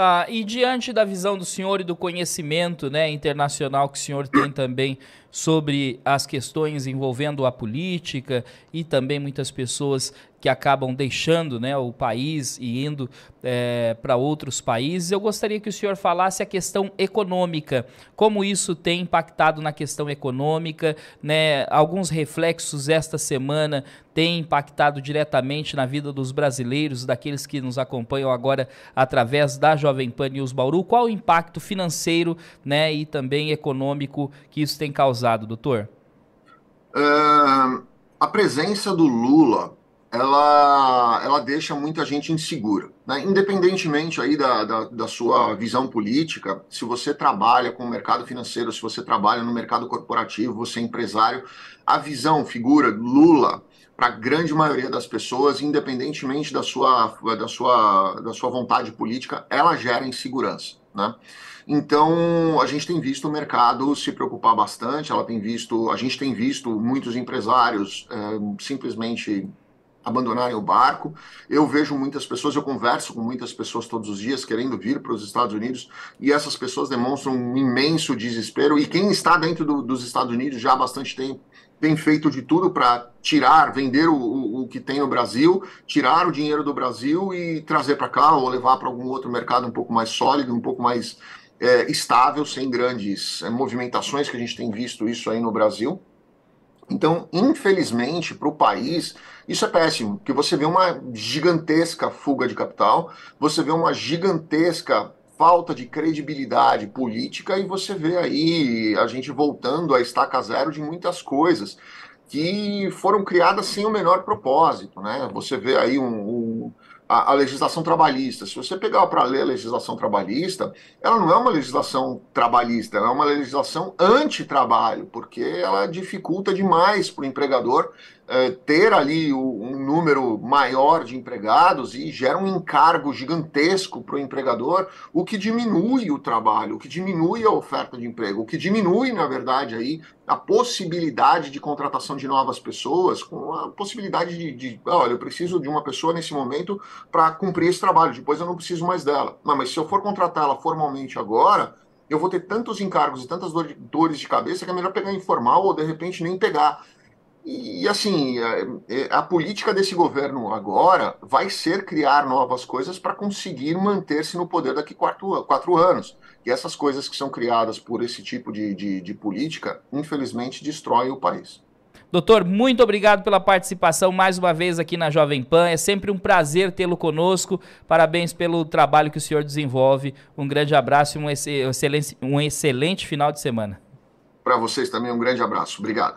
Ah, e diante da visão do senhor e do conhecimento né, internacional que o senhor tem também sobre as questões envolvendo a política e também muitas pessoas que acabam deixando né, o país e indo é, para outros países. Eu gostaria que o senhor falasse a questão econômica, como isso tem impactado na questão econômica, né? Alguns reflexos esta semana têm impactado diretamente na vida dos brasileiros, daqueles que nos acompanham agora através da Jovem Pan News Bauru. Qual o impacto financeiro né, e também econômico que isso tem causado, doutor? Uh, a presença do Lula ela, ela deixa muita gente insegura. Né? Independentemente aí da, da, da, sua visão política, se você trabalha com o mercado financeiro, se você trabalha no mercado corporativo, você é empresário, a visão, figura, Lula, para a grande maioria das pessoas, independentemente da sua, da, sua, da sua vontade política, ela gera insegurança. Né? Então a gente tem visto o mercado se preocupar bastante, ela tem visto, a gente tem visto muitos empresários é, simplesmente abandonarem o barco. Eu vejo muitas pessoas, eu converso com muitas pessoas todos os dias querendo vir para os Estados Unidos e essas pessoas demonstram um imenso desespero. E quem está dentro do, dos Estados Unidos já há bastante tempo tem feito de tudo para tirar, vender o, o, o, que tem no Brasil, tirar o dinheiro do Brasil e trazer para cá ou levar para algum outro mercado um pouco mais sólido, um pouco mais é, estável, sem grandes é, movimentações que a gente tem visto isso aí no Brasil. Então, infelizmente, para o país, isso é péssimo, porque você vê uma gigantesca fuga de capital, você vê uma gigantesca falta de credibilidade política e você vê aí a gente voltando à estaca zero de muitas coisas que foram criadas sem o menor propósito, né? Você vê aí um, um a, a legislação trabalhista. Se você pegar para ler a legislação trabalhista, ela não é uma legislação trabalhista, ela é uma legislação anti-trabalho, porque ela dificulta demais para o empregador eh, ter ali o, um número maior de empregados e gera um encargo gigantesco para o empregador, o que diminui o trabalho, o que diminui a oferta de emprego, o que diminui, na verdade, aí a possibilidade de contratação de novas pessoas, com a possibilidade de, de olha, eu preciso de uma pessoa nesse momento para cumprir esse trabalho, depois eu não preciso mais dela. Não, mas se eu for contratá-la formalmente agora, eu vou ter tantos encargos e tantas dores de cabeça que é melhor pegar informal ou de repente nem pegar. E, e assim, a, é, é, a, política desse governo agora vai ser criar novas coisas para conseguir manter-se no poder daqui quatro, quatro anos. E essas coisas que são criadas por esse tipo de, de, de política, infelizmente, destroem o país. Doutor, muito obrigado pela participação mais uma vez aqui na Jovem Pan. É sempre um prazer tê-lo conosco. Parabéns pelo trabalho que o senhor desenvolve. Um grande abraço e um excelente, um excelente final de semana. Para vocês também, um grande abraço. Obrigado.